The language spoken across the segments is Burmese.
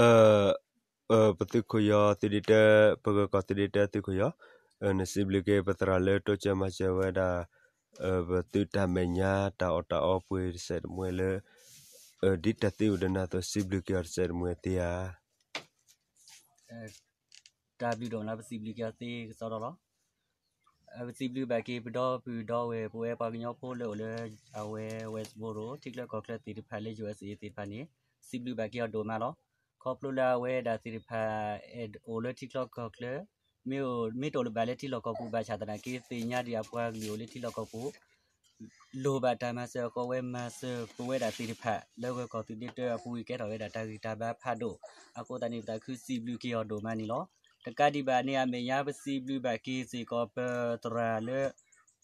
အဲအပတိခယတိတပကကတိတတိခယနစီဘလကေပတရလေတိုချမချဝဒအပတိတမညာတောတအပွေစက်မွေလေဒီတတိဥဒနာတစီဘလကေစက်မွေတီယာတာဘီဒိုနာပစီဘလကေတေစောတော်လားအပစီဘလဘကေပဒေါ်ပူဒေါ်ဝေပွဲပါကညောဖိုလေလေအဝဲဝက်စ်ဘိုရိုတိကလကောကလတီဖိုင်လေဂျူအစီတီဖာနီစီဘလဘကေဒိုမာလားခေါပလိုလာဝဲဒါစီရဖာအိုလတီကလော့ကော့ကလမေမေတော်လဘလက်တီလော့ကော့ပူဘာချာတနာကေသိညာဒီအပွားလီယိုလတီလော့ကော့ပူလိုဘာတမဆာကောဝဲမဆာပဝဲဒါစီရဖာလောကကောတူဒီတအပူကဲတော်ဝဲဒါတာဂီတာဘာဖာဒိုအကောတနီတာခူစီဘလူးကီယောဒိုမနီလောတကတိဘာနေအမေညာပစီဘလူးဘာကီစီကောပတရာလေ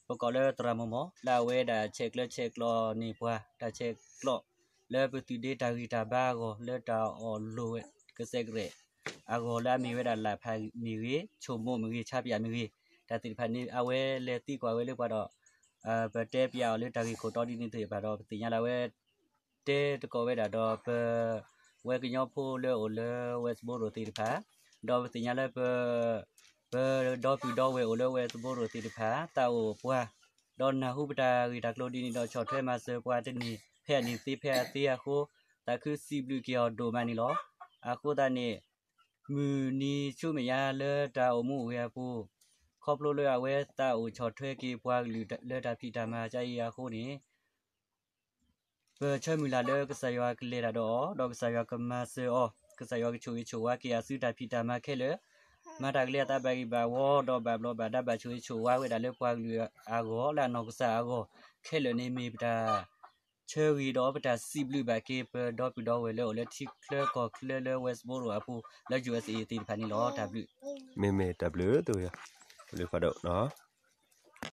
ပကောလေတရာမမလာဝဲဒါချက်လက်ချက်လောနေပွားဒါချက်လော့လဲပတိဒေတာဂီတာဘာကိုလက်တာအော်လိုကစက်ရဲအဂောလာမီဝဲတာလာဖာမီရီချုံမို့မီရီချပြမီရီဒါတိဖာနေအဝဲလဲတိကွာဝဲလက်ကွာတော့အဘတဲပြအော်လက်တာဂီကိုတော်ဒီနေတဲ့ဘာတော့တင်ရလာဝဲတဲတကောဝဲတာတော့ဘဝဲကညောဖိုးလဲအော်လဲဝက်စ်ဘိုရိုတိဖာတော့တင်ရလာဘဘတော့ပြတော့ဝဲအော်လဲဝက်စ်ဘိုရိုတိဖာတာအိုပွားတော့နာဟုပတာဂီတာကလိုဒီနေတော့ချော်ထွဲမှာဆွဲပွားတဲ့နေဖဲနီစီဖဲတီယခိုတခုစီဘလူကီယောဒိုမနီလောအခုတနေမူနီချုမရလဲတာအမှုဝဲပူခေါပလိုလွယ်ဝဲတာအိုချော်ထွဲကေပွားလူလက်တာဖီတာမာကြိုင်ရခိုနေဘယ်ချဲမူလာလဲကဆာယောကလေတာတော့ဒေါကဆာယောကမဆေအောကဆာယောကချူချူဝါကေအစူတာဖီတာမာခဲလဲမတာကလေတာဘဂီဘဝတော့ဘဘလဘဒဘချူချူဝါဝဲတာလဲပွားလူအာဂောလာနောကဆာအာဂောခဲလနေမီပတာချယ်ရီတော့ပတာစီဘလူဘကေပဒေါ်ပဒေါ်ဝဲလော်လက်တီကလကောကလလဝက်စ်ဘောရအပူလက် USA တီဖန်နီလော W မေမေ W တို့ရဘလူဖတ်တော့နော်